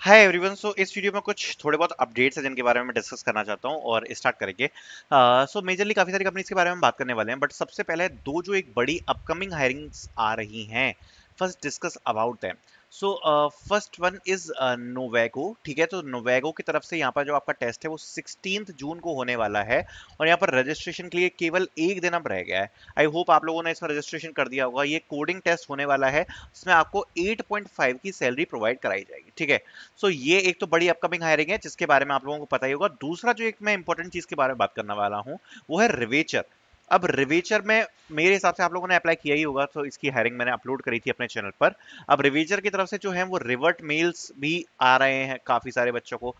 hi everyone so इस video में कुछ थोड़े बहुत अपडेट्स हैं जिनके बारे में मैं डिस्कस करना चाहता हूं और स्टार्ट करेंगे सो मेजरली काफ़ी सारी कंपनीज के बारे में बात करने वाले हैं बट सबसे पहले दो जो एक बड़ी अपकमिंग हायरिंग्स आ रही हैं first discuss about them so first one is नोवेगो ठीक है तो नोवेगो की तरफ से यहाँ पर जो आपका टेस्ट है वो सिक्सटीन जून को होने वाला है और यहाँ पर रजिस्ट्रेशन के लिए केवल एक दिन अब रह गया है आई होप आप लोगों ने इसमें रजिस्ट्रेशन कर दिया होगा ये कोडिंग टेस्ट होने वाला है इसमें आपको 8.5 की सैलरी प्रोवाइड कराई जाएगी ठीक है सो so, ये एक तो बड़ी अपकमिंग हायरिंग है जिसके बारे में आप लोगों को पता ही होगा दूसरा जो एक मैं इंपॉर्टेंट चीज़ के बारे में बात करने वाला हूँ वो है रिवेचर अब रिवेचर में मेरे हिसाब से आप लोगों ने अप्लाई किया ही होगा तो इसकी हायरिंग मैंने अपलोड करी थी अपने चैनल पर अब रिवेचर की तरफ से जो है वो रिवर्ट मेल्स भी आ रहे हैं काफ़ी सारे बच्चों को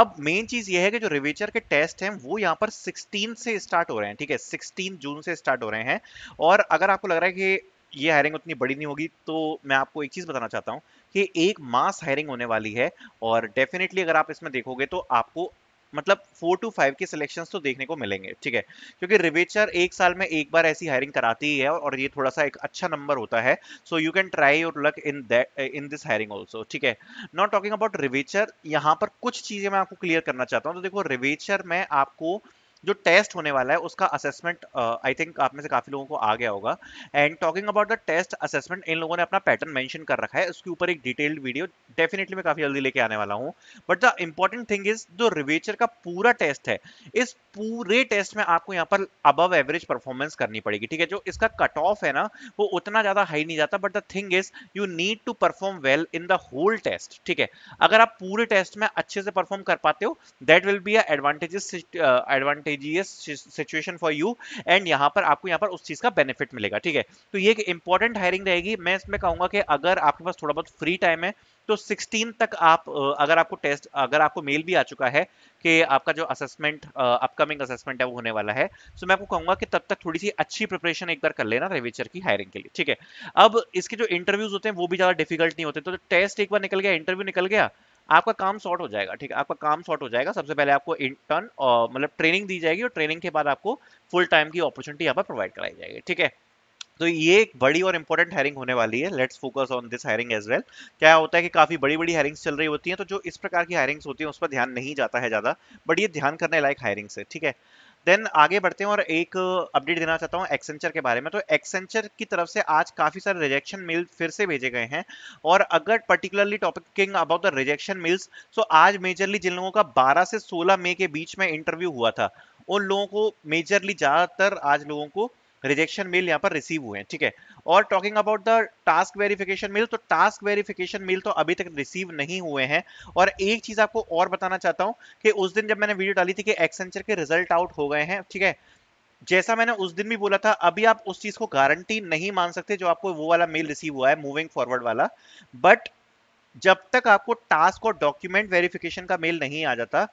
अब मेन चीज़ ये है कि जो रिवेचर के टेस्ट हैं वो यहाँ पर 16 से स्टार्ट हो रहे हैं ठीक है सिक्सटीन जून से स्टार्ट हो रहे हैं और अगर आपको लग रहा है कि ये हायरिंग उतनी बड़ी नहीं होगी तो मैं आपको एक चीज़ बताना चाहता हूँ कि एक मास हायरिंग होने वाली है और डेफिनेटली अगर आप इसमें देखोगे तो आपको मतलब फोर टू फाइव के सिलेक्शन तो देखने को मिलेंगे ठीक है क्योंकि रिवेचर एक साल में एक बार ऐसी हायरिंग कराती ही है और ये थोड़ा सा एक अच्छा नंबर होता है so you can try your luck in in this hiring also ठीक है नॉट टॉकिंग अबाउट रिवेचर यहाँ पर कुछ चीजें मैं आपको क्लियर करना चाहता हूँ तो देखो रिवेचर में आपको जो टेस्ट होने वाला है उसका असेसमेंट आई थिंक आप में से काफ़ी लोगों को आ गया होगा and talking about the test assessment इन लोगों ने अपना पैटर्न मेंशन कर रखा है उसके ऊपर एक डिटेल्ड वीडियो डेफिनेटली मैं काफ़ी जल्दी लेके आने वाला हूँ but the important thing is जो रिवेचर का पूरा टेस्ट है इस पूरे टेस्ट में आपको यहाँ पर अबव एवरेज परफॉर्मेंस करनी पड़ेगी ठीक है जो इसका कट ऑफ है ना वो उतना ज़्यादा हाई नहीं जाता but the thing is you need to perform well in the whole test ठीक है अगर आप पूरे टेस्ट में अच्छे से परफॉर्म कर पाते हो that will be advantages advantage advantageous situation for you and यहाँ पर आपको यहाँ पर उस चीज़ का बेनिफिट मिलेगा ठीक है तो ये एक इंपॉर्टेंट हायरिंग रहेगी मैं इसमें कहूंगा कि अगर आपके पास थोड़ा बहुत फ्री टाइम है तो 16 तक आप अगर आपको टेस्ट अगर आपको मेल भी आ चुका है कि आपका जो असेसमेंट अपकमिंग असेसमेंट है वो होने वाला है तो so मैं आपको कहूंगा कि तब तक थोड़ी सी अच्छी प्रिपरेशन एक बार कर लेना रेविचर की हायरिंग के लिए ठीक है अब इसके जो इंटरव्यूज होते हैं वो भी ज़्यादा डिफिकल्ट नहीं होते तो टेस्ट एक बार निकल गया इंटरव्यू निकल गया आपका काम शॉर्ट हो जाएगा ठीक है आपका काम शॉर्ट हो जाएगा सबसे पहले आपको इंटर्न मतलब ट्रेनिंग दी जाएगी और ट्रेनिंग के बाद आपको फुल टाइम की अपॉर्चुनिटी यहाँ पर प्रोवाइड कराई जाएगी ठीक है तो ये एक बड़ी और इंपॉर्टेंट हायरिंग होने वाली है let's focus on this hiring as well क्या होता है कि काफी बड़ी बड़ी हायरिंग्स चल रही होती हैं तो जो इस प्रकार की हायरिंग्स होती हैं उस पर ध्यान नहीं जाता है ज्यादा बट ये ध्यान करने लायक हायरिंग्स है ठीक है देन आगे बढ़ते हैं और एक अपडेट देना चाहता हूँ एक्सेंचर के बारे में तो एक्सेंचर की तरफ से आज काफ़ी सारे रिजेक्शन मेल फिर से भेजे गए हैं और अगर particularly topicking about the rejection mails तो आज मेजरली जिन लोगों का बारह से सोलह मई के बीच में इंटरव्यू हुआ था उन लोगों को मेजरली ज़्यादातर आज लोगों को रिजेक्शन मेल यहाँ पर रिसीव हुए हैं ठीक है और talking about the task verification mail तो टास्क वेरिफिकेशन मेल तो अभी तक रिसीव नहीं हुए हैं और एक चीज आपको और बताना चाहता हूँ कि उस दिन जब मैंने वीडियो डाली थी कि एक्सेंचर के रिजल्ट आउट हो गए हैं ठीक है जैसा मैंने उस दिन भी बोला था अभी आप उस चीज को गारंटी नहीं मान सकते जो आपको वो वाला मेल रिसीव हुआ है मूविंग फॉरवर्ड वाला बट जब तक आपको टास्क और डॉक्यूमेंट वेरिफिकेशन का मेल नहीं आ जाता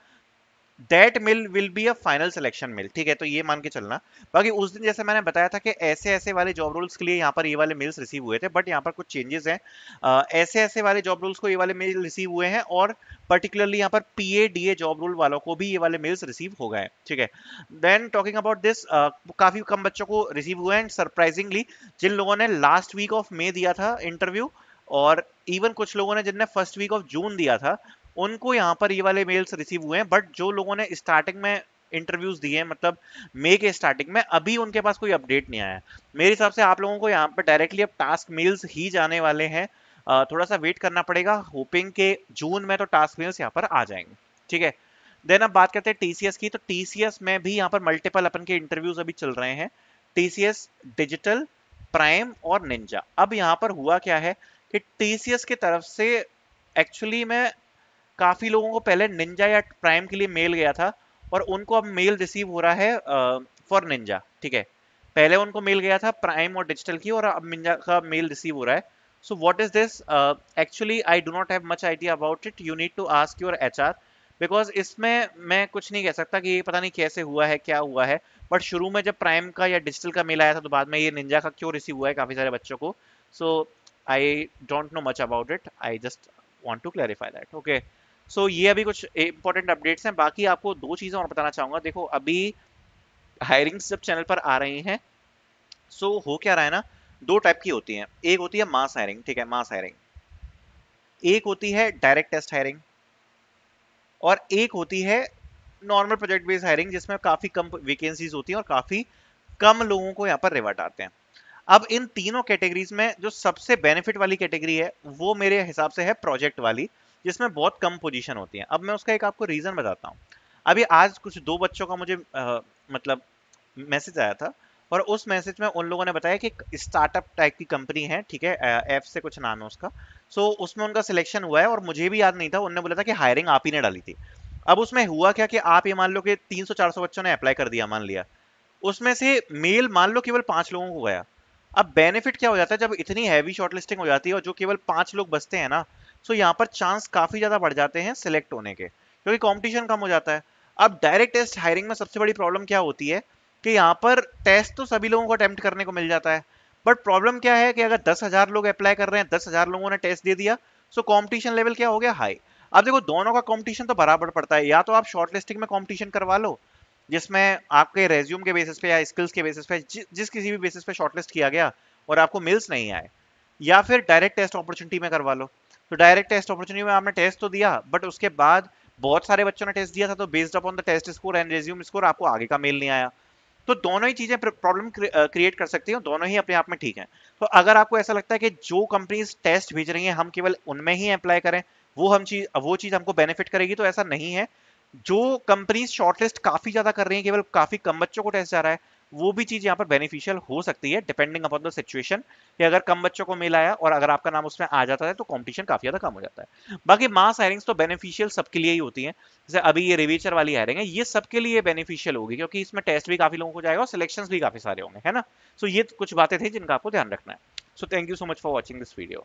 that mail will be a final selection mail ठीक है तो ये मान के चलना बाकी उस दिन जैसे मैंने बताया था कि ऐसे ऐसे वाले जॉब रोल्स के लिए यहाँ पर ये वाले मिल्स रिसीव हुए थे बट यहाँ पर कुछ चेंजेस हैं ऐसे ऐसे वाले जॉब रोल्स को ये वाले मिल रिसीव हुए हैं और पर्टिकुलरली यहाँ पर P A D A job role वालों को भी ये वाले मिल्स रिसीव हो गए ठीक है देन टॉकिंग अबाउट दिस काफी कम बच्चों को रिसीव हुए हैं सरप्राइजिंगली जिन लोगों ने लास्ट वीक ऑफ मे दिया था इंटरव्यू और इवन कुछ लोगों ने जिनने फर्स्ट वीक ऑफ जून दिया था उनको यहाँ पर ये वाले मेल्स रिसीव हुए हैं बट जो लोगों ने स्टार्टिंग में इंटरव्यूज दिए हैं मतलब मे के स्टार्टिंग में अभी उनके पास कोई अपडेट नहीं आया मेरे हिसाब से आप लोगों को यहाँ पर डायरेक्टली अब टास्क मेल्स ही जाने वाले हैं थोड़ा सा वेट करना पड़ेगा होपिंग के जून में तो टास्क मेल्स यहाँ पर आ जाएंगे ठीक है देन अब बात करते हैं टीसीएस की तो टीसीएस में भी यहाँ पर मल्टीपल अपन के इंटरव्यूज अभी चल रहे हैं टीसीएस डिजिटल प्राइम और निंजा अब यहाँ पर हुआ क्या है कि टीसीएस की तरफ से एक्चुअली में काफ़ी लोगों को पहले निंजा या प्राइम के लिए मेल गया था और उनको अब मेल रिसीव हो रहा है फॉर निंजा ठीक है पहले उनको मेल गया था प्राइम और डिजिटल की और अब निंजा का मेल रिसीव हो रहा है so what is this actually I do not not have much idea about it you need to ask because इसमें मैं कुछ नहीं कह सकता कि ये पता नहीं कैसे हुआ है क्या हुआ है बट शुरू में जब प्राइम का या डिजिटल का मेल आया था तो बाद में ये निंजा का क्यों रिसीव हुआ है काफ़ी सारे बच्चों को so I don't know much about it I just want to clarify that okay so ये अभी कुछ इंपॉर्टेंट अपडेट्स हैं बाकी आपको दो चीज़ें और बताना चाहूंगा देखो अभी हायरिंग्स जब चैनल पर आ रही हैं सो so, हो क्या रहा है ना दो टाइप की होती हैं एक होती है मास हायरिंग ठीक है मास हायरिंग एक होती है डायरेक्ट टेस्ट हायरिंग और एक होती है नॉर्मल प्रोजेक्ट बेस्ड हायरिंग जिसमें काफ़ी कम वैकेंसीज होती हैं और काफ़ी कम लोगों को यहाँ पर रिवर्ट आते हैं अब इन तीनों कैटेगरीज में जो सबसे बेनिफिट वाली कैटेगरी है वो मेरे हिसाब से है प्रोजेक्ट वाली जिसमें बहुत कम पोजीशन होती है अब मैं उसका एक आपको रीज़न बताता हूँ अभी आज कुछ दो बच्चों का मुझे आ, मतलब मैसेज आया था और उस मैसेज में उन लोगों ने बताया कि स्टार्टअप टाइप की कंपनी है ठीक है ऐप से कुछ नाम है उसका सो उसमें उनका सिलेक्शन हुआ है और मुझे भी याद नहीं था उनने बोला था कि हायरिंग आप ही ने डाली थी अब उसमें हुआ क्या कि आप ये मान लो कि 300-400 बच्चों ने अप्लाई कर दिया मान लिया उसमें से मेल मान लो केवल पाँच लोगों को गया अब बेनिफिट क्या हो जाता है जब इतनी हैवी शॉर्टलिस्टिंग हो जाती है और जो केवल पाँच लोग बसते हैं ना सो यहाँ पर चांस काफी ज्यादा बढ़ जाते हैं सिलेक्ट होने के क्योंकि कॉम्पिटिशन कम हो जाता है अब डायरेक्ट टेस्ट हायरिंग में सबसे बड़ी प्रॉब्लम क्या होती है कि यहाँ पर टेस्ट तो सभी लोगों को अटैम्प्ट करने को मिल जाता है बट प्रॉब्लम क्या है कि अगर दस हजार लोग अप्लाई कर रहे हैं दस हजार लोगों ने टेस्ट दे दिया सो कॉम्पिटिशन लेवल क्या हो गया हाई अब देखो दोनों का कॉम्पिटिशन तो बराबर पड़ता है या तो आप शॉर्ट लिस्टिंग में कॉम्पिटिशन करवा लो जिसमें आपके रेज्यूम के बेसिस पे या स्किल्स के बेसिस पे जि, जिस किसी भी बेसिस पे शॉर्टलिस्ट किया गया और आपको मिल्स नहीं आए या फिर डायरेक्ट टेस्ट अपॉर्चुनिटी में करवा लो तो डायरेक्ट टेस्ट अपॉर्चुनिटी में आपने टेस्ट तो दिया बट उसके बाद बहुत सारे बच्चों ने टेस्ट दिया था तो based upon the test score and resume score आपको आगे का मेल नहीं आया तो दोनों ही चीजें प्रॉब्लम क्रिएट कर सकती हैं दोनों ही अपने आप में ठीक है तो अगर आपको ऐसा लगता है कि जो कंपनीज टेस्ट भेज रही हैं हम केवल उनमें ही अप्लाई करें वो हम चीज वो चीज हमको बेनिफिट करेगी तो ऐसा नहीं है जो कंपनीज शॉर्टलिस्ट काफी ज्यादा कर रही है केवल काफी कम बच्चों को टेस्ट जा रहा है वो भी चीज यहाँ पर बेनिफिशियल हो सकती है डिपेंडिंग अपॉन द सिचुएशन कि अगर कम बच्चों को मेल आया और अगर आपका नाम उसमें आ जाता है तो कॉम्पिटिशन काफी ज्यादा कम हो जाता है बाकी मास हायरिंग्स तो बेनिफिशियल सबके लिए ही होती है जैसे अभी ये रिवेचर वाली हायरिंग है ये सबके लिए बेनिफिशियल होगी क्योंकि इसमें टेस्ट भी काफी लोगों को जाएगा और सिलेक्शन भी काफी सारे होंगे है ना सो so ये कुछ बातें थी जिनका आपको ध्यान रखना है so thank you so much for watching this video